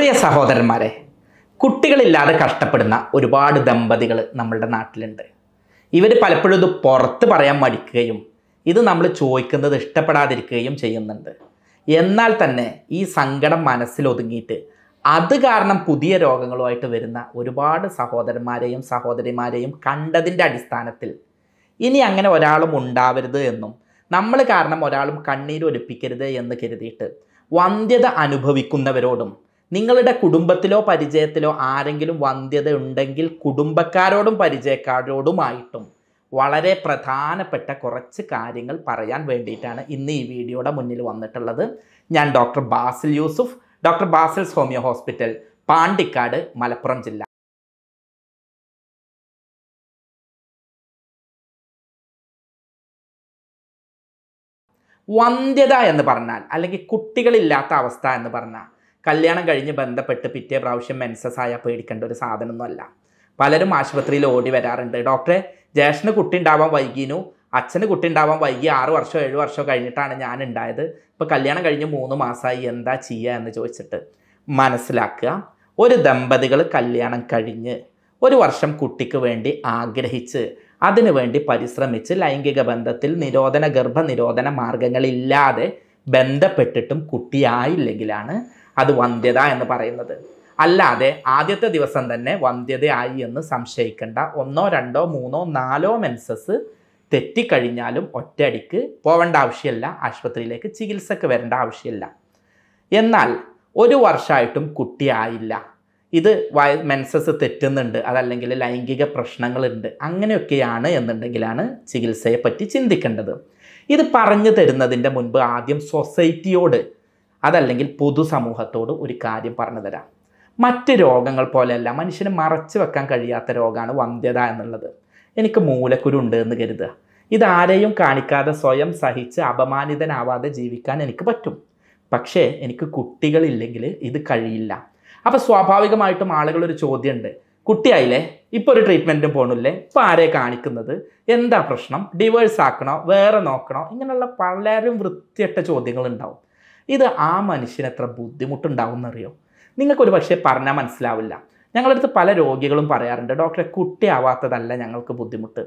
പ്രിയ സഹോദരന്മാരെ കുട്ടികളില്ലാതെ കഷ്ടപ്പെടുന്ന ഒരുപാട് ദമ്പതികൾ നമ്മളുടെ നാട്ടിലുണ്ട് ഇവർ പലപ്പോഴും ഇത് പുറത്ത് പറയാൻ മടിക്കുകയും ഇത് നമ്മൾ ചോദിക്കുന്നത് ഇഷ്ടപ്പെടാതിരിക്കുകയും ചെയ്യുന്നുണ്ട് എന്നാൽ തന്നെ ഈ സങ്കടം മനസ്സിലൊതുങ്ങിയിട്ട് അത് കാരണം പുതിയ രോഗങ്ങളുമായിട്ട് വരുന്ന ഒരുപാട് സഹോദരന്മാരെയും സഹോദരിമാരെയും കണ്ടതിൻ്റെ അടിസ്ഥാനത്തിൽ ഇനി അങ്ങനെ ഒരാളും ഉണ്ടാവരുത് എന്നും നമ്മൾ കാരണം ഒരാളും കണ്ണീരൊലിപ്പിക്കരുത് എന്ന് കരുതിയിട്ട് വന്ധ്യത അനുഭവിക്കുന്നവരോടും നിങ്ങളുടെ കുടുംബത്തിലോ പരിചയത്തിലോ ആരെങ്കിലും വന്ധ്യത ഉണ്ടെങ്കിൽ കുടുംബക്കാരോടും പരിചയക്കാരോടുമായിട്ടും വളരെ പ്രധാനപ്പെട്ട കുറച്ച് കാര്യങ്ങൾ പറയാൻ വേണ്ടിയിട്ടാണ് ഇന്ന് ഈ വീഡിയോയുടെ മുന്നിൽ വന്നിട്ടുള്ളത് ഞാൻ doctor Basil Yusuf doctor Basil's homeo hospital Pandikkad Malappuram ജില്ല വന്ധ്യത എന്ന് പറഞ്ഞാൽ അല്ലെങ്കിൽ കുട്ടികളില്ലാത്ത അവസ്ഥ എന്ന് പറഞ്ഞാൽ കല്യാണം കഴിഞ്ഞ് ബന്ധപ്പെട്ട് പിറ്റേ പ്രാവശ്യം മെൻസസ് ആയ പേടിക്കേണ്ട ഒരു സാധനമൊന്നുമല്ല പലരും ആശുപത്രിയിൽ ഓടി വരാറുണ്ട് ഡോക്ടറെ ജ്യേഷ്ഠന് കുട്ടി ഉണ്ടാവാൻ വൈകിനു അച്ഛന് കുട്ടി ഉണ്ടാവാൻ വൈകി ആറ് വർഷമോ ഏഴ് വർഷമോ കഴിഞ്ഞിട്ടാണ് ഞാൻ ഉണ്ടായത് ഇപ്പോൾ കല്യാണം കഴിഞ്ഞ് മൂന്ന് മാസമായി എന്താ ചെയ്യുക എന്ന് ചോദിച്ചിട്ട് മനസ്സിലാക്കുക ഒരു ദമ്പതികൾ കല്യാണം കഴിഞ്ഞ് ഒരു വർഷം കുട്ടിക്ക് വേണ്ടി ആഗ്രഹിച്ച് അതിനുവേണ്ടി പരിശ്രമിച്ച് ലൈംഗിക ബന്ധത്തിൽ നിരോധന ഗർഭനിരോധന മാർഗങ്ങളില്ലാതെ ബന്ധപ്പെട്ടിട്ടും കുട്ടിയായില്ലെങ്കിലാണ് അത് വന്ധ്യത എന്ന് പറയുന്നത് അല്ലാതെ ആദ്യത്തെ ദിവസം തന്നെ വന്ധ്യതയായി എന്ന് സംശയിക്കേണ്ട ഒന്നോ രണ്ടോ മൂന്നോ നാലോ മെൻസസ് തെറ്റിക്കഴിഞ്ഞാലും ഒറ്റയടിക്ക് പോവേണ്ട ആവശ്യമില്ല ആശുപത്രിയിലേക്ക് ചികിത്സക്ക് വരേണ്ട ആവശ്യമില്ല എന്നാൽ ഒരു വർഷമായിട്ടും കുട്ടിയായില്ല ഇത് വയ മെൻസസ് തെറ്റുന്നുണ്ട് അതല്ലെങ്കിൽ ലൈംഗിക പ്രശ്നങ്ങളുണ്ട് അങ്ങനെയൊക്കെയാണ് എന്നുണ്ടെങ്കിലാണ് ചികിത്സയെപ്പറ്റി ചിന്തിക്കേണ്ടത് ഇത് പറഞ്ഞു തരുന്നതിൻ്റെ മുൻപ് ആദ്യം സൊസൈറ്റിയോട് അതല്ലെങ്കിൽ പൊതുസമൂഹത്തോട് ഒരു കാര്യം പറഞ്ഞു തരാം മറ്റ് രോഗങ്ങൾ പോലെയല്ല മനുഷ്യന് മറച്ചു വെക്കാൻ കഴിയാത്ത രോഗമാണ് വന്ധ്യത എന്നുള്ളത് എനിക്ക് മൂലക്കുരുണ്ട് എന്ന് കരുതുക ഇതാരെയും കാണിക്കാതെ സ്വയം സഹിച്ച് അപമാനിതനാവാതെ ജീവിക്കാൻ എനിക്ക് പറ്റും പക്ഷേ എനിക്ക് കുട്ടികളില്ലെങ്കിൽ ഇത് കഴിയില്ല അപ്പോൾ സ്വാഭാവികമായിട്ടും ആളുകളൊരു ചോദ്യമുണ്ട് കുട്ടിയായില്ലേ ഇപ്പോൾ ഒരു ട്രീറ്റ്മെൻറ്റും പോണില്ലേ ഇപ്പോൾ ആരെ കാണിക്കുന്നത് എന്താ പ്രശ്നം ഡിവേഴ്സ് ആക്കണോ വേറെ നോക്കണോ ഇങ്ങനെയുള്ള പലരും വൃത്തിയിട്ട ചോദ്യങ്ങളുണ്ടാവും ഇത് ആ മനുഷ്യന് എത്ര ബുദ്ധിമുട്ടുണ്ടാവുമെന്നറിയോ നിങ്ങൾക്കൊരു പക്ഷേ പറഞ്ഞാൽ മനസ്സിലാവില്ല ഞങ്ങളടുത്ത് പല രോഗികളും പറയാറുണ്ട് ഡോക്ടറെ കുട്ടിയാവാത്തതല്ല ഞങ്ങൾക്ക് ബുദ്ധിമുട്ട്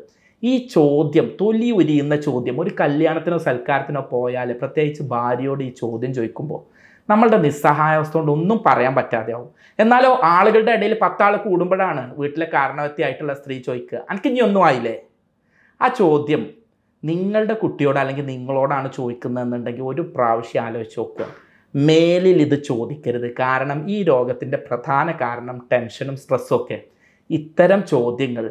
ഈ ചോദ്യം തൊലി ഉരിയുന്ന ചോദ്യം ഒരു കല്യാണത്തിനോ സൽക്കാരത്തിനോ പോയാൽ പ്രത്യേകിച്ച് ഭാര്യയോട് ഈ ചോദ്യം ചോദിക്കുമ്പോൾ നമ്മളുടെ നിസ്സഹായാവസ്ഥ കൊണ്ട് ഒന്നും പറയാൻ പറ്റാതെയാവും എന്നാലോ ആളുകളുടെ ഇടയിൽ പത്താൾ കൂടുമ്പോഴാണ് വീട്ടിലെ കാരണവത്തിയായിട്ടുള്ള സ്ത്രീ ചോദിക്കുക എനിക്ക് ഇനിയൊന്നും ഒന്നും ആയില്ലേ ആ ചോദ്യം നിങ്ങളുടെ കുട്ടിയോട് അല്ലെങ്കിൽ നിങ്ങളോടാണ് ചോദിക്കുന്നതെന്നുണ്ടെങ്കിൽ ഒരു പ്രാവശ്യം ആലോചിച്ച് നോക്കുക മേലിൽ ഇത് ചോദിക്കരുത് കാരണം ഈ രോഗത്തിൻ്റെ പ്രധാന കാരണം ടെൻഷനും സ്ട്രെസ്സും ഒക്കെ ഇത്തരം ചോദ്യങ്ങൾ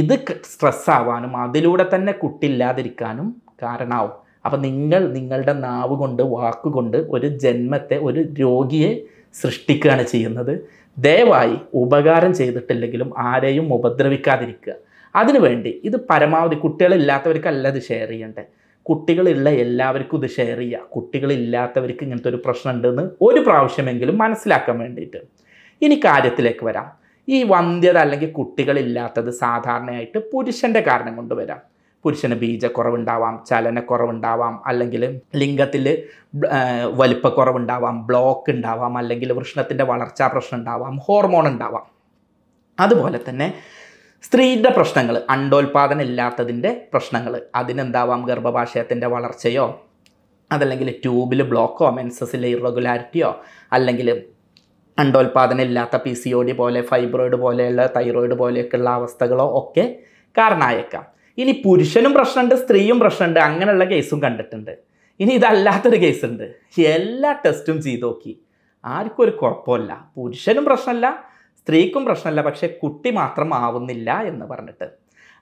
ഇത് സ്ട്രെസ്സാവാനും അതിലൂടെ തന്നെ കുട്ടില്ലാതിരിക്കാനും കാരണമാവും അപ്പം നിങ്ങൾ നിങ്ങളുടെ നാവ് കൊണ്ട് വാക്കുകൊണ്ട് ഒരു ജന്മത്തെ ഒരു രോഗിയെ സൃഷ്ടിക്കുകയാണ് ചെയ്യുന്നത് ദയവായി ഉപകാരം ചെയ്തിട്ടില്ലെങ്കിലും ആരെയും ഉപദ്രവിക്കാതിരിക്കുക അതിനുവേണ്ടി ഇത് പരമാവധി കുട്ടികളില്ലാത്തവർക്കല്ല ഇത് ഷെയർ ചെയ്യേണ്ടത് കുട്ടികളുള്ള എല്ലാവർക്കും ഇത് ഷെയർ ചെയ്യുക കുട്ടികളില്ലാത്തവർക്ക് ഇങ്ങനത്തെ ഒരു പ്രശ്നം ഉണ്ടെന്ന് ഒരു പ്രാവശ്യമെങ്കിലും മനസ്സിലാക്കാൻ വേണ്ടിയിട്ട് ഇനി കാര്യത്തിലേക്ക് വരാം ഈ വന്ധ്യത അല്ലെങ്കിൽ കുട്ടികളില്ലാത്തത് സാധാരണയായിട്ട് പുരുഷൻ്റെ കാരണം കൊണ്ട് വരാം പുരുഷന് ബീജക്കുറവുണ്ടാവാം ചലനക്കുറവുണ്ടാവാം അല്ലെങ്കിൽ ലിംഗത്തിൽ വലിപ്പക്കുറവുണ്ടാവാം ബ്ലോക്ക് ഉണ്ടാവാം അല്ലെങ്കിൽ വൃഷ്ണത്തിൻ്റെ വളർച്ചാ പ്രശ്നം ഉണ്ടാവാം ഹോർമോൺ ഉണ്ടാവാം അതുപോലെ തന്നെ സ്ത്രീയുടെ പ്രശ്നങ്ങൾ അണ്ടോൽപാദനം ഇല്ലാത്തതിൻ്റെ പ്രശ്നങ്ങൾ അതിനെന്താവാം ഗർഭപാശയത്തിൻ്റെ വളർച്ചയോ അതല്ലെങ്കിൽ ട്യൂബിൽ ബ്ലോക്കോ മെൻസസിലെ ഇറഗുലാരിറ്റിയോ അല്ലെങ്കിൽ അണ്ടോൽപാദനം ഇല്ലാത്ത പി സി ഒ ഡി പോലെ ഫൈബ്രോയിഡ് പോലെയുള്ള തൈറോയിഡ് പോലെയൊക്കെയുള്ള അവസ്ഥകളോ ഒക്കെ കാരണമായേക്കാം ഇനി പുരുഷനും പ്രശ്നമുണ്ട് സ്ത്രീയും പ്രശ്നമുണ്ട് അങ്ങനെയുള്ള കേസും കണ്ടിട്ടുണ്ട് ഇനി ഇതല്ലാത്തൊരു കേസുണ്ട് എല്ലാ ടെസ്റ്റും ചെയ്ത് നോക്കി ആർക്കും ഒരു കുഴപ്പമില്ല പുരുഷനും പ്രശ്നമല്ല സ്ത്രീക്കും പ്രശ്നമല്ല പക്ഷേ കുട്ടി മാത്രം ആവുന്നില്ല എന്ന് പറഞ്ഞിട്ട്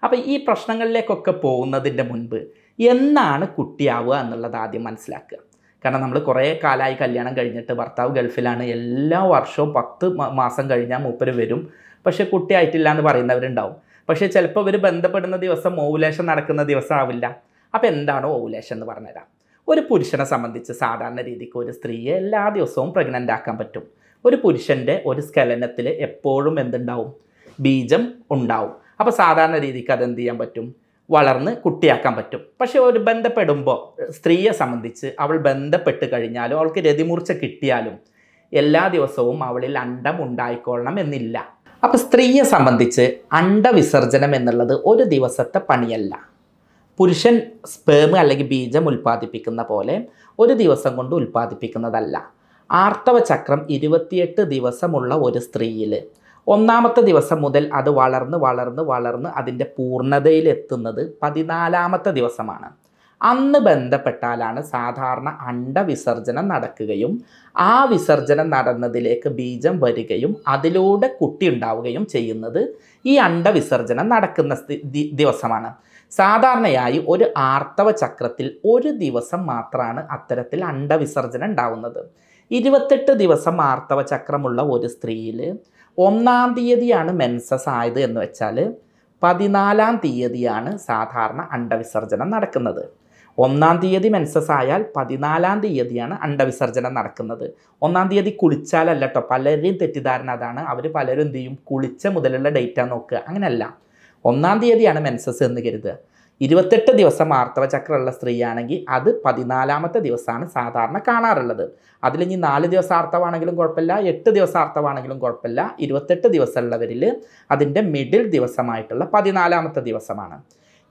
അപ്പോൾ ഈ പ്രശ്നങ്ങളിലേക്കൊക്കെ പോകുന്നതിൻ്റെ മുൻപ് എന്നാണ് കുട്ടിയാവുക എന്നുള്ളത് ആദ്യം മനസ്സിലാക്കുക കാരണം നമ്മൾ കുറേ കാലമായി കല്യാണം കഴിഞ്ഞിട്ട് ഭർത്താവ് ഗൾഫിലാണ് എല്ലാ വർഷവും പത്ത് മാസം കഴിഞ്ഞാൽ മൂപ്പര് വരും പക്ഷേ കുട്ടിയായിട്ടില്ല എന്ന് പറയുന്നവരുണ്ടാവും പക്ഷേ ചിലപ്പോൾ ഇവർ ബന്ധപ്പെടുന്ന ദിവസം ഓവുലേഷൻ നടക്കുന്ന ദിവസം ആവില്ല അപ്പോൾ എന്താണ് ഓവുലേഷൻ എന്ന് പറഞ്ഞുതരാം ഒരു പുരുഷനെ സംബന്ധിച്ച് സാധാരണ രീതിക്ക് ഒരു സ്ത്രീയെ എല്ലാ ദിവസവും പ്രഗ്നൻ്റ് ആക്കാൻ പറ്റും ഒരു പുരുഷൻ്റെ ഒരു സ്കലനത്തിൽ എപ്പോഴും എന്തുണ്ടാവും ബീജം ഉണ്ടാവും അപ്പോൾ സാധാരണ രീതിക്ക് അതെന്ത് ചെയ്യാൻ പറ്റും വളർന്ന് കുട്ടിയാക്കാൻ പറ്റും പക്ഷേ ഒരു ബന്ധപ്പെടുമ്പോൾ സ്ത്രീയെ സംബന്ധിച്ച് അവൾ ബന്ധപ്പെട്ട് കഴിഞ്ഞാലും അവൾക്ക് രതിമൂർച്ച കിട്ടിയാലും എല്ലാ ദിവസവും അവളിൽ അണ്ടം ഉണ്ടായിക്കൊള്ളണം എന്നില്ല അപ്പോൾ സ്ത്രീയെ സംബന്ധിച്ച് അണ്ടവിസർജനം എന്നുള്ളത് ഒരു ദിവസത്തെ പണിയല്ല പുരുഷൻ സ്പേം അല്ലെങ്കിൽ ബീജം ഉൽപ്പാദിപ്പിക്കുന്ന പോലെ ഒരു ദിവസം കൊണ്ട് ഉൽപ്പാദിപ്പിക്കുന്നതല്ല ആർത്തവ ചക്രം ഇരുപത്തിയെട്ട് ദിവസമുള്ള ഒരു സ്ത്രീയിൽ ഒന്നാമത്തെ ദിവസം മുതൽ അത് വളർന്ന് വളർന്ന് വളർന്ന് അതിൻ്റെ പൂർണ്ണതയിലെത്തുന്നത് പതിനാലാമത്തെ ദിവസമാണ് അന്ന് ബന്ധപ്പെട്ടാലാണ് സാധാരണ അണ്ടവിസർജനം നടക്കുകയും ആ വിസർജനം നടന്നതിലേക്ക് ബീജം വരികയും അതിലൂടെ കുട്ടി ഉണ്ടാവുകയും ചെയ്യുന്നത് ഈ അണ്ടവിസർജനം നടക്കുന്ന ദിവസമാണ് സാധാരണയായി ഒരു ആർത്തവ ചക്രത്തിൽ ഒരു ദിവസം മാത്രമാണ് അത്തരത്തിൽ അണ്ടവിസർജനം ഉണ്ടാവുന്നത് ഇരുപത്തെട്ട് ദിവസം ആർത്തവ ചക്രമുള്ള ഒരു സ്ത്രീയിൽ ഒന്നാം തീയതിയാണ് മെൻസസ് ആയത് എന്ന് വെച്ചാൽ പതിനാലാം തീയതിയാണ് സാധാരണ അണ്ടവിസർജനം നടക്കുന്നത് ഒന്നാം തീയതി മെൻസസ് ആയാൽ പതിനാലാം തീയതിയാണ് അണ്ടവിസർജനം നടക്കുന്നത് ഒന്നാം തീയതി കുളിച്ചാലല്ല കേട്ടോ പലരുടെയും തെറ്റിദ്ധാരണ അതാണ് അവർ പലരും എന്ത് ചെയ്യും കുളിച്ച മുതലുള്ള ഡേറ്റാണ് നോക്കുക അങ്ങനെയല്ല ഒന്നാം തീയതിയാണ് മെൻസസ് എന്ന് കരുതുക ഇരുപത്തെട്ട് ദിവസം ആർത്തവ ചക്രമുള്ള സ്ത്രീയാണെങ്കിൽ അത് പതിനാലാമത്തെ ദിവസമാണ് സാധാരണ കാണാറുള്ളത് അതിൽ ഇനി നാല് ദിവസം ആർത്തവാണെങ്കിലും കുഴപ്പമില്ല എട്ട് ദിവസം ആർത്തവാണെങ്കിലും കുഴപ്പമില്ല ഇരുപത്തെട്ട് ദിവസമുള്ളവരിൽ അതിൻ്റെ മിഡിൽ ദിവസമായിട്ടുള്ള പതിനാലാമത്തെ ദിവസമാണ്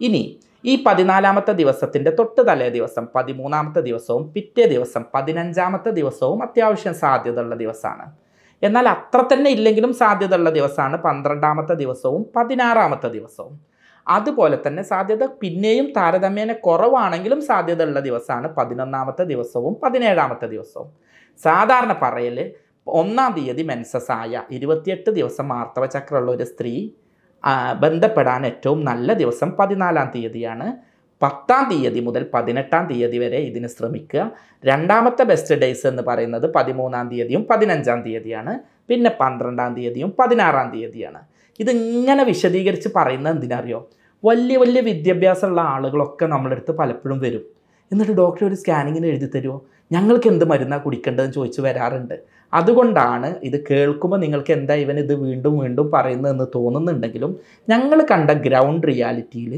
ഇനി ഈ പതിനാലാമത്തെ ദിവസത്തിൻ്റെ തൊട്ട് തലേ ദിവസം പതിമൂന്നാമത്തെ ദിവസവും പിറ്റേ ദിവസം പതിനഞ്ചാമത്തെ ദിവസവും അത്യാവശ്യം സാധ്യതയുള്ള ദിവസമാണ് എന്നാൽ അത്ര തന്നെ ഇല്ലെങ്കിലും സാധ്യതയുള്ള ദിവസമാണ് പന്ത്രണ്ടാമത്തെ ദിവസവും പതിനാറാമത്തെ ദിവസവും അതുപോലെ തന്നെ സാധ്യത പിന്നെയും താരതമ്യേന കുറവാണെങ്കിലും സാധ്യത ഉള്ള ദിവസമാണ് പതിനൊന്നാമത്തെ ദിവസവും പതിനേഴാമത്തെ ദിവസവും സാധാരണ പറയൽ ഒന്നാം തീയതി മെൻസസ് ആയ ഇരുപത്തിയെട്ട് ദിവസം ആർത്തവ ചക്രമുള്ള ഒരു സ്ത്രീ ബന്ധപ്പെടാൻ ഏറ്റവും നല്ല ദിവസം പതിനാലാം തീയതിയാണ് പത്താം തീയതി മുതൽ പതിനെട്ടാം തീയതി വരെ ഇതിന് ശ്രമിക്കുക രണ്ടാമത്തെ ബെസ്റ്റ് ഡേയ്സ് എന്ന് പറയുന്നത് പതിമൂന്നാം തീയതിയും പതിനഞ്ചാം തീയതിയാണ് പിന്നെ പന്ത്രണ്ടാം തീയതിയും പതിനാറാം തീയതിയാണ് ഇതിങ്ങനെ വിശദീകരിച്ച് പറയുന്നത് എന്തിനറിയോ വലിയ വലിയ വിദ്യാഭ്യാസമുള്ള ആളുകളൊക്കെ അടുത്ത് പലപ്പോഴും വരും എന്നിട്ട് ഡോക്ടർ ഒരു സ്കാനിങ്ങിന് എഴുതി തരുമോ ഞങ്ങൾക്ക് എന്ത് മരുന്നാണ് കുടിക്കേണ്ടതെന്ന് ചോദിച്ച് വരാറുണ്ട് അതുകൊണ്ടാണ് ഇത് കേൾക്കുമ്പോൾ നിങ്ങൾക്ക് എന്താ ഇവൻ ഇത് വീണ്ടും വീണ്ടും പറയുന്നതെന്ന് തോന്നുന്നുണ്ടെങ്കിലും ഞങ്ങൾ കണ്ട ഗ്രൗണ്ട് റിയാലിറ്റിയിൽ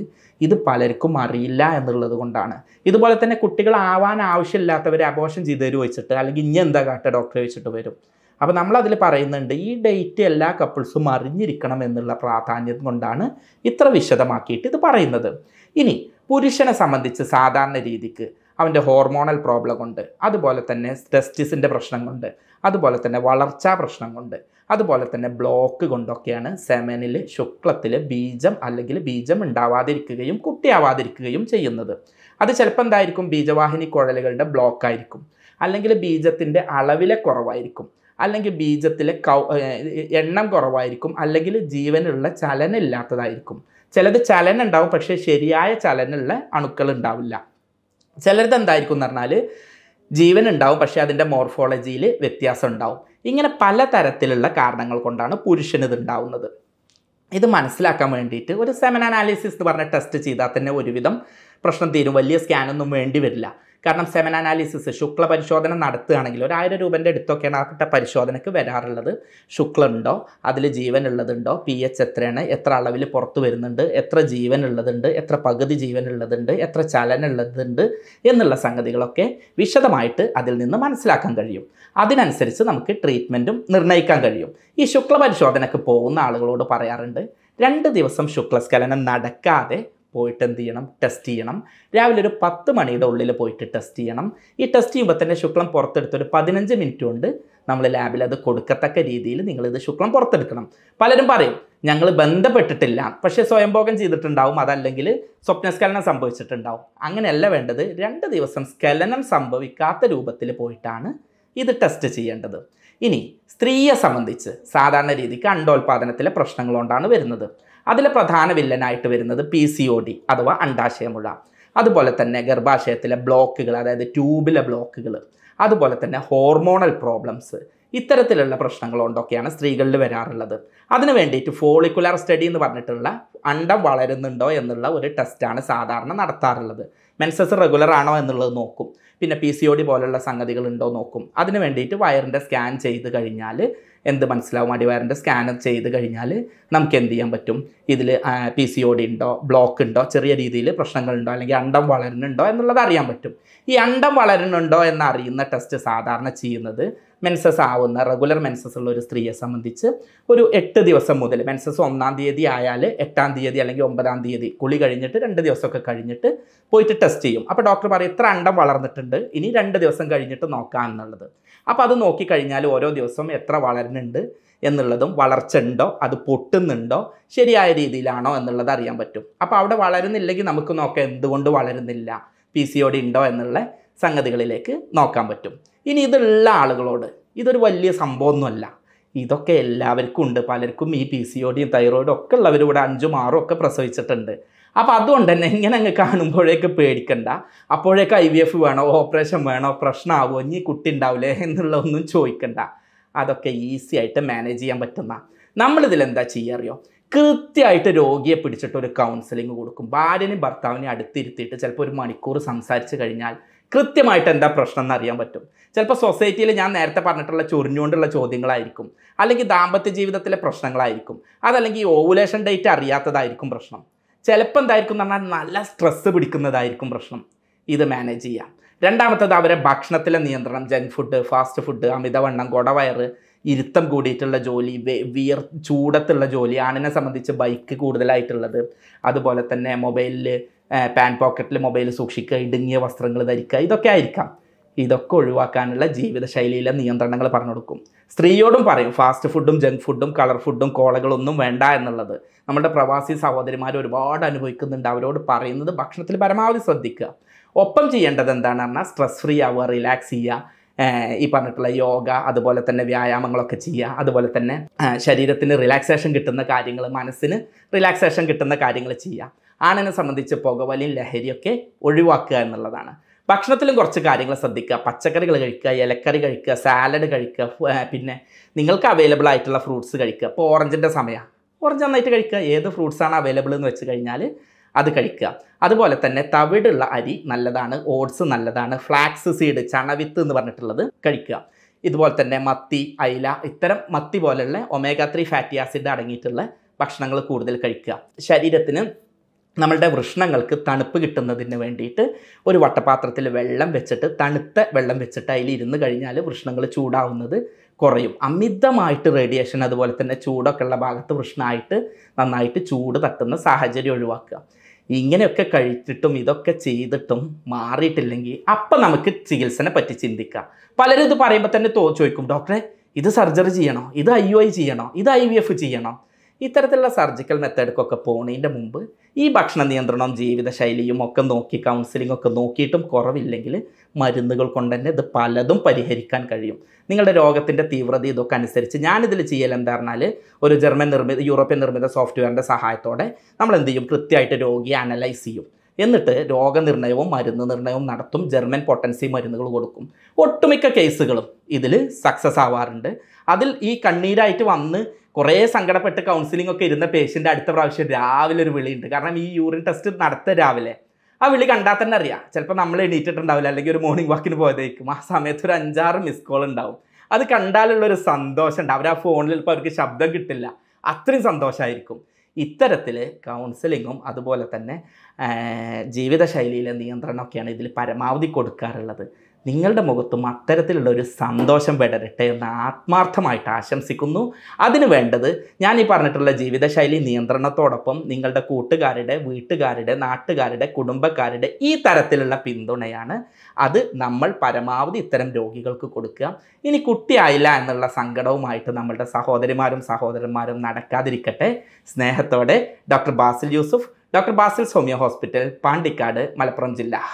ഇത് പലർക്കും അറിയില്ല എന്നുള്ളത് കൊണ്ടാണ് ഇതുപോലെ തന്നെ കുട്ടികളാവാൻ ആവശ്യമില്ലാത്തവരെ അബോഷം ചെയ്ത് തരുമോ വെച്ചിട്ട് അല്ലെങ്കിൽ ഇനി എന്താ കാട്ടുക ഡോക്ടറെ വെച്ചിട്ട് വരും അപ്പോൾ നമ്മളതിൽ പറയുന്നുണ്ട് ഈ ഡേറ്റ് എല്ലാ കപ്പിൾസും അറിഞ്ഞിരിക്കണം എന്നുള്ള പ്രാധാന്യം കൊണ്ടാണ് ഇത്ര വിശദമാക്കിയിട്ട് ഇത് പറയുന്നത് ഇനി പുരുഷനെ സംബന്ധിച്ച് സാധാരണ രീതിക്ക് അവൻ്റെ ഹോർമോണൽ പ്രോബ്ലം കൊണ്ട് അതുപോലെ തന്നെ ടെസ്റ്റിസിൻ്റെ പ്രശ്നം കൊണ്ട് അതുപോലെ തന്നെ വളർച്ചാ പ്രശ്നം കൊണ്ട് അതുപോലെ തന്നെ ബ്ലോക്ക് കൊണ്ടൊക്കെയാണ് സെമനിൽ ശുക്ലത്തിൽ ബീജം അല്ലെങ്കിൽ ബീജം ഉണ്ടാവാതിരിക്കുകയും കുട്ടിയാവാതിരിക്കുകയും ചെയ്യുന്നത് അത് ചിലപ്പോൾ എന്തായിരിക്കും ബീജവാഹിനി കുഴലുകളുടെ ബ്ലോക്ക് ആയിരിക്കും അല്ലെങ്കിൽ ബീജത്തിൻ്റെ അളവിലെ കുറവായിരിക്കും അല്ലെങ്കിൽ ബീജത്തിലെ കൗ എണ്ണം കുറവായിരിക്കും അല്ലെങ്കിൽ ജീവനുള്ള ചലനം ഇല്ലാത്തതായിരിക്കും ചിലത് ചലനം ഉണ്ടാവും പക്ഷേ ശരിയായ ചലനമുള്ള അണുക്കൾ ഉണ്ടാവില്ല ചിലത് എന്തായിരിക്കും എന്ന് പറഞ്ഞാൽ ജീവൻ ഉണ്ടാവും പക്ഷേ അതിൻ്റെ മോർഫോളജിയിൽ വ്യത്യാസം ഉണ്ടാവും ഇങ്ങനെ പല തരത്തിലുള്ള കാരണങ്ങൾ കൊണ്ടാണ് പുരുഷന് ഇത് ഉണ്ടാവുന്നത് ഇത് മനസ്സിലാക്കാൻ വേണ്ടിയിട്ട് ഒരു സെമൻ അനാലിസിസ് എന്ന് പറഞ്ഞ ടെസ്റ്റ് ചെയ്താൽ തന്നെ ഒരുവിധം പ്രശ്നം തീരും വലിയ സ്കാനൊന്നും വേണ്ടി വരില്ല കാരണം സെമൻ അനാലിസിസ് ശുക്ല പരിശോധന നടത്തുകയാണെങ്കിൽ ഒരു ആയിരം രൂപൻ്റെ അടുത്തൊക്കെയാണ് ആ പരിശോധനയ്ക്ക് വരാറുള്ളത് ശുക്ലുണ്ടോ അതിൽ ജീവൻ ഉള്ളതുണ്ടോ പി എച്ച് എത്രയാണ് എത്ര അളവിൽ പുറത്തു വരുന്നുണ്ട് എത്ര ജീവൻ ഉള്ളതുണ്ട് എത്ര പകുതി ജീവൻ ഉള്ളതുണ്ട് എത്ര ചലന ഉള്ളതുണ്ട് എന്നുള്ള സംഗതികളൊക്കെ വിശദമായിട്ട് അതിൽ നിന്ന് മനസ്സിലാക്കാൻ കഴിയും അതിനനുസരിച്ച് നമുക്ക് ട്രീറ്റ്മെൻറ്റും നിർണ്ണയിക്കാൻ കഴിയും ഈ ശുക്ല പരിശോധനയ്ക്ക് പോകുന്ന ആളുകളോട് പറയാറുണ്ട് രണ്ട് ദിവസം ശുക്ലസ്ഖലനം നടക്കാതെ പോയിട്ട് എന്ത് ചെയ്യണം ടെസ്റ്റ് ചെയ്യണം രാവിലെ ഒരു പത്ത് മണിയുടെ ഉള്ളിൽ പോയിട്ട് ടെസ്റ്റ് ചെയ്യണം ഈ ടെസ്റ്റ് ചെയ്യുമ്പോൾ തന്നെ ശുക്ലം പുറത്തെടുത്ത് ഒരു പതിനഞ്ച് മിനിറ്റ് കൊണ്ട് നമ്മൾ ലാബിൽ അത് കൊടുക്കത്തക്ക രീതിയിൽ നിങ്ങളിത് ശുക്ലം പുറത്തെടുക്കണം പലരും പറയും ഞങ്ങൾ ബന്ധപ്പെട്ടിട്ടില്ല പക്ഷേ സ്വയംഭോഗം ചെയ്തിട്ടുണ്ടാവും അതല്ലെങ്കിൽ സ്വപ്നസ്ഖലനം സംഭവിച്ചിട്ടുണ്ടാവും അങ്ങനെയല്ല വേണ്ടത് രണ്ട് ദിവസം സ്ഖലനം സംഭവിക്കാത്ത രൂപത്തിൽ പോയിട്ടാണ് ഇത് ടെസ്റ്റ് ചെയ്യേണ്ടത് ഇനി സ്ത്രീയെ സംബന്ധിച്ച് സാധാരണ രീതിക്ക് അണ്ടോൽപാദനത്തിലെ പ്രശ്നങ്ങൾ വരുന്നത് അതിലെ പ്രധാന വില്ലനായിട്ട് വരുന്നത് പി സി ഒ ഡി അഥവാ അണ്ടാശയമുള്ള അതുപോലെ തന്നെ ഗർഭാശയത്തിലെ ബ്ലോക്കുകൾ അതായത് ട്യൂബിലെ ബ്ലോക്കുകൾ അതുപോലെ തന്നെ ഹോർമോണൽ പ്രോബ്ലംസ് ഇത്തരത്തിലുള്ള പ്രശ്നങ്ങളുണ്ടൊക്കെയാണ് സ്ത്രീകളിൽ വരാറുള്ളത് അതിനു വേണ്ടിയിട്ട് ഫോളിക്കുലർ സ്റ്റഡി എന്ന് പറഞ്ഞിട്ടുള്ള അണ്ടം വളരുന്നുണ്ടോ എന്നുള്ള ഒരു ടെസ്റ്റാണ് സാധാരണ നടത്താറുള്ളത് മെൻസസ് റെഗുലർ ആണോ എന്നുള്ളത് നോക്കും പിന്നെ പി സി ഒ ഡി പോലുള്ള സംഗതികൾ ഉണ്ടോ നോക്കും അതിനു വേണ്ടിയിട്ട് വയറിൻ്റെ സ്കാൻ ചെയ്ത് കഴിഞ്ഞാൽ എന്ത് മനസ്സിലാവും അടിവാരൻ്റെ സ്കാനർ ചെയ്ത് കഴിഞ്ഞാൽ നമുക്ക് എന്ത് ചെയ്യാൻ പറ്റും ഇതിൽ പി സി ഒ ഡി ഉണ്ടോ ബ്ലോക്ക് ഉണ്ടോ ചെറിയ രീതിയിൽ പ്രശ്നങ്ങളുണ്ടോ അല്ലെങ്കിൽ അണ്ടം വളരുന്നുണ്ടോ എന്നുള്ളത് അറിയാൻ പറ്റും ഈ അണ്ടം വളരുന്നുണ്ടോ എന്ന് അറിയുന്ന ടെസ്റ്റ് സാധാരണ ചെയ്യുന്നത് മെൻസസ് ആവുന്ന റെഗുലർ മെൻസസ് ഉള്ള ഒരു സ്ത്രീയെ സംബന്ധിച്ച് ഒരു എട്ട് ദിവസം മുതൽ മെൻസസ് ഒന്നാം തീയതി ആയാൽ എട്ടാം തീയതി അല്ലെങ്കിൽ ഒമ്പതാം തീയതി കുളി കഴിഞ്ഞിട്ട് രണ്ട് ദിവസമൊക്കെ കഴിഞ്ഞിട്ട് പോയിട്ട് ടെസ്റ്റ് ചെയ്യും അപ്പോൾ ഡോക്ടർ പറയും ഇത്ര അണ്ടം വളർന്നിട്ടുണ്ട് ഇനി രണ്ട് ദിവസം കഴിഞ്ഞിട്ട് നോക്കാം എന്നുള്ളത് അപ്പോൾ അത് നോക്കിക്കഴിഞ്ഞാൽ ഓരോ ദിവസവും എത്ര വളരുന്നുണ്ട് എന്നുള്ളതും വളർച്ച ഉണ്ടോ അത് പൊട്ടുന്നുണ്ടോ ശരിയായ രീതിയിലാണോ എന്നുള്ളത് അറിയാൻ പറ്റും അപ്പോൾ അവിടെ വളരുന്നില്ലെങ്കിൽ നമുക്ക് നോക്കാം എന്തുകൊണ്ട് വളരുന്നില്ല പി സി ഒ ഡി ഉണ്ടോ എന്നുള്ള സംഗതികളിലേക്ക് നോക്കാൻ പറ്റും ഇനി ഇതുള്ള ആളുകളോട് ഇതൊരു വലിയ സംഭവമൊന്നുമല്ല ഇതൊക്കെ എല്ലാവർക്കും ഉണ്ട് പലർക്കും ഈ പി സി ഒ ഡിയും തൈറോയിഡും ഒക്കെ ഉള്ളവർ ഇവിടെ അഞ്ചും ആറും ഒക്കെ പ്രസവിച്ചിട്ടുണ്ട് അപ്പോൾ അതുകൊണ്ട് തന്നെ ഇങ്ങനെ അങ്ങ് കാണുമ്പോഴേക്ക് പേടിക്കണ്ട അപ്പോഴേക്ക് ഐ വി എഫ് വേണോ ഓപ്പറേഷൻ വേണോ പ്രശ്നമാവോ ഇനി കുട്ടി ഉണ്ടാവില്ലേ എന്നുള്ളതൊന്നും ചോദിക്കണ്ട അതൊക്കെ ഈസി ആയിട്ട് മാനേജ് ചെയ്യാൻ പറ്റുന്ന നമ്മളിതിൽ എന്താ ചെയ്യുക അറിയോ കൃത്യമായിട്ട് രോഗിയെ പിടിച്ചിട്ട് ഒരു കൗൺസിലിംഗ് കൊടുക്കും ഭാര്യനെയും ഭർത്താവിനെ അടുത്തിരുത്തിയിട്ട് ചിലപ്പോൾ ഒരു മണിക്കൂർ സംസാരിച്ച് കഴിഞ്ഞാൽ കൃത്യമായിട്ട് എന്താ പ്രശ്നം എന്നറിയാൻ പറ്റും ചിലപ്പോൾ സൊസൈറ്റിയിൽ ഞാൻ നേരത്തെ പറഞ്ഞിട്ടുള്ള ചൊറിഞ്ഞുകൊണ്ടുള്ള ചോദ്യങ്ങളായിരിക്കും അല്ലെങ്കിൽ ദാമ്പത്യ ജീവിതത്തിലെ പ്രശ്നങ്ങളായിരിക്കും അതല്ലെങ്കിൽ ഓവുലേഷൻ ഡേറ്റ് അറിയാത്തതായിരിക്കും പ്രശ്നം ചിലപ്പോൾ എന്തായിരിക്കും എന്ന് പറഞ്ഞാൽ നല്ല സ്ട്രെസ്സ് പിടിക്കുന്നതായിരിക്കും പ്രശ്നം ഇത് മാനേജ് ചെയ്യാം രണ്ടാമത്തത് അവരെ ഭക്ഷണത്തിലെ നിയന്ത്രണം ജങ്ക് ഫുഡ് ഫാസ്റ്റ് ഫുഡ് അമിതവണ്ണം കുടവയറ് ഇരുത്തം കൂടിയിട്ടുള്ള ജോലി വിയർ ചൂടത്തുള്ള ജോലി ആണിനെ സംബന്ധിച്ച് ബൈക്ക് കൂടുതലായിട്ടുള്ളത് അതുപോലെ തന്നെ മൊബൈലിൽ പാൻ പോക്കറ്റിൽ മൊബൈൽ സൂക്ഷിക്കുക ഇടുങ്ങിയ വസ്ത്രങ്ങൾ ധരിക്കുക ഇതൊക്കെ ആയിരിക്കാം ഇതൊക്കെ ഒഴിവാക്കാനുള്ള ജീവിതശൈലിയിലെ നിയന്ത്രണങ്ങൾ പറഞ്ഞു കൊടുക്കും സ്ത്രീയോടും പറയും ഫാസ്റ്റ് ഫുഡും ജങ്ക് ഫുഡും കളർ ഫുഡും കോളകളൊന്നും വേണ്ട എന്നുള്ളത് നമ്മുടെ പ്രവാസി സഹോദരിമാർ ഒരുപാട് അനുഭവിക്കുന്നുണ്ട് അവരോട് പറയുന്നത് ഭക്ഷണത്തിൽ പരമാവധി ശ്രദ്ധിക്കുക ഒപ്പം ചെയ്യേണ്ടത് എന്താണ് പറഞ്ഞാൽ സ്ട്രെസ് ഫ്രീ ആവുക റിലാക്സ് ചെയ്യുക ഈ പറഞ്ഞിട്ടുള്ള യോഗ അതുപോലെ തന്നെ വ്യായാമങ്ങളൊക്കെ ചെയ്യുക അതുപോലെ തന്നെ ശരീരത്തിന് റിലാക്സേഷൻ കിട്ടുന്ന കാര്യങ്ങൾ മനസ്സിന് റിലാക്സേഷൻ കിട്ടുന്ന കാര്യങ്ങൾ ചെയ്യുക ആണിനെ സംബന്ധിച്ച് പുകവലിയും ലഹരിയൊക്കെ ഒഴിവാക്കുക എന്നുള്ളതാണ് ഭക്ഷണത്തിലും കുറച്ച് കാര്യങ്ങൾ ശ്രദ്ധിക്കുക പച്ചക്കറികൾ കഴിക്കുക ഇലക്കറി കഴിക്കുക സാലഡ് കഴിക്കുക പിന്നെ നിങ്ങൾക്ക് അവൈലബിൾ ആയിട്ടുള്ള ഫ്രൂട്ട്സ് കഴിക്കുക ഇപ്പോൾ ഓറഞ്ചിൻ്റെ സമയമാണ് കുറച്ച് നന്നായിട്ട് കഴിക്കുക ഏത് ഫ്രൂട്ട്സാണ് അവൈലബിൾ എന്ന് വെച്ച് കഴിഞ്ഞാൽ അത് കഴിക്കുക അതുപോലെ തന്നെ തവിടുള്ള അരി നല്ലതാണ് ഓട്സ് നല്ലതാണ് ഫ്ലാക്സ് സീഡ് ചണവിത്ത് എന്ന് പറഞ്ഞിട്ടുള്ളത് കഴിക്കുക ഇതുപോലെ തന്നെ മത്തി അയില ഇത്തരം മത്തി പോലെയുള്ള ഒമേഗ ത്രീ ഫാറ്റി ആസിഡ് അടങ്ങിയിട്ടുള്ള ഭക്ഷണങ്ങൾ കൂടുതൽ കഴിക്കുക ശരീരത്തിന് നമ്മളുടെ വൃഷ്ണങ്ങൾക്ക് തണുപ്പ് കിട്ടുന്നതിന് വേണ്ടിയിട്ട് ഒരു വട്ടപാത്രത്തിൽ വെള്ളം വെച്ചിട്ട് തണുത്ത വെള്ളം വെച്ചിട്ട് അതിൽ ഇരുന്ന് കഴിഞ്ഞാൽ വൃഷ്ണങ്ങൾ ചൂടാവുന്നത് കുറയും അമിതമായിട്ട് റേഡിയേഷൻ അതുപോലെ തന്നെ ചൂടൊക്കെ ഉള്ള ഭാഗത്ത് പ്രശ്നമായിട്ട് നന്നായിട്ട് ചൂട് തട്ടുന്ന സാഹചര്യം ഒഴിവാക്കുക ഇങ്ങനെയൊക്കെ കഴിച്ചിട്ടും ഇതൊക്കെ ചെയ്തിട്ടും മാറിയിട്ടില്ലെങ്കിൽ അപ്പം നമുക്ക് ചികിത്സനെ പറ്റി ചിന്തിക്കാം പലരും ഇത് പറയുമ്പോൾ തന്നെ തോ ചോദിക്കും ഡോക്ടറെ ഇത് സർജറി ചെയ്യണോ ഇത് ഐ ഒ ഐ ചെയ്യണോ ഇത് ഐ വി എഫ് ചെയ്യണോ ഇത്തരത്തിലുള്ള സർജിക്കൽ മെത്തേഡ്ക്കൊക്കെ പോണതിൻ്റെ മുമ്പ് ഈ ഭക്ഷണ നിയന്ത്രണം ജീവിതശൈലിയും ഒക്കെ നോക്കി കൗൺസിലിംഗ് ഒക്കെ നോക്കിയിട്ടും കുറവില്ലെങ്കിൽ മരുന്നുകൾ കൊണ്ട് തന്നെ ഇത് പലതും പരിഹരിക്കാൻ കഴിയും നിങ്ങളുടെ രോഗത്തിൻ്റെ തീവ്രത ഇതൊക്കെ അനുസരിച്ച് ഞാനിതിൽ ചെയ്യൽ എന്താ പറഞ്ഞാൽ ഒരു ജർമ്മൻ നിർമ്മിത യൂറോപ്യൻ നിർമ്മിത സോഫ്റ്റ്വെയറിൻ്റെ സഹായത്തോടെ നമ്മൾ എന്ത് ചെയ്യും കൃത്യമായിട്ട് രോഗിയെ അനലൈസ് ചെയ്യും എന്നിട്ട് രോഗനിർണയവും മരുന്ന് നിർണയവും നടത്തും ജർമ്മൻ പൊട്ടൻസി മരുന്നുകൾ കൊടുക്കും ഒട്ടുമിക്ക കേസുകളും ഇതിൽ സക്സസ് ആവാറുണ്ട് അതിൽ ഈ കണ്ണീരായിട്ട് വന്ന് കുറേ സങ്കടപ്പെട്ട് കൗൺസിലിംഗ് ഒക്കെ ഇരുന്ന പേഷ്യൻ്റ് അടുത്ത പ്രാവശ്യം രാവിലെ ഒരു വിളിയുണ്ട് കാരണം ഈ യൂറിൻ ടെസ്റ്റ് നടത്ത രാവിലെ ആ വിളി കണ്ടാൽ തന്നെ അറിയാം ചിലപ്പോൾ നമ്മൾ എണീറ്റിട്ടുണ്ടാവില്ല അല്ലെങ്കിൽ ഒരു മോർണിംഗ് വാക്കിന് പോയതേക്കും ആ സമയത്ത് ഒരു അഞ്ചാറ് മിസ് കോൾ ഉണ്ടാവും അത് കണ്ടാലുള്ളൊരു സന്തോഷം ഉണ്ട് അവർ ആ ഫോണിൽ ഇപ്പോൾ അവർക്ക് ശബ്ദം കിട്ടില്ല അത്രയും സന്തോഷമായിരിക്കും ഇത്തരത്തിൽ കൗൺസിലിങ്ങും അതുപോലെ തന്നെ ജീവിതശൈലിയിലെ നിയന്ത്രണമൊക്കെയാണ് ഇതിൽ പരമാവധി കൊടുക്കാറുള്ളത് നിങ്ങളുടെ മുഖത്തും അത്തരത്തിലുള്ള ഒരു സന്തോഷം വിടരട്ടെ എന്ന് ആത്മാർത്ഥമായിട്ട് ആശംസിക്കുന്നു അതിന് വേണ്ടത് ഞാൻ ഈ പറഞ്ഞിട്ടുള്ള ജീവിതശൈലി നിയന്ത്രണത്തോടൊപ്പം നിങ്ങളുടെ കൂട്ടുകാരുടെ വീട്ടുകാരുടെ നാട്ടുകാരുടെ കുടുംബക്കാരുടെ ഈ തരത്തിലുള്ള പിന്തുണയാണ് അത് നമ്മൾ പരമാവധി ഇത്തരം രോഗികൾക്ക് കൊടുക്കുക ഇനി കുട്ടിയായില്ല എന്നുള്ള സങ്കടവുമായിട്ട് നമ്മളുടെ സഹോദരിമാരും സഹോദരന്മാരും നടക്കാതിരിക്കട്ടെ സ്നേഹത്തോടെ ഡോക്ടർ ബാസിൽ യൂസുഫ് ഡോക്ടർ ബാസിൽ സോമിയ ഹോസ്പിറ്റൽ പാണ്ടിക്കാട് മലപ്പുറം ജില്ല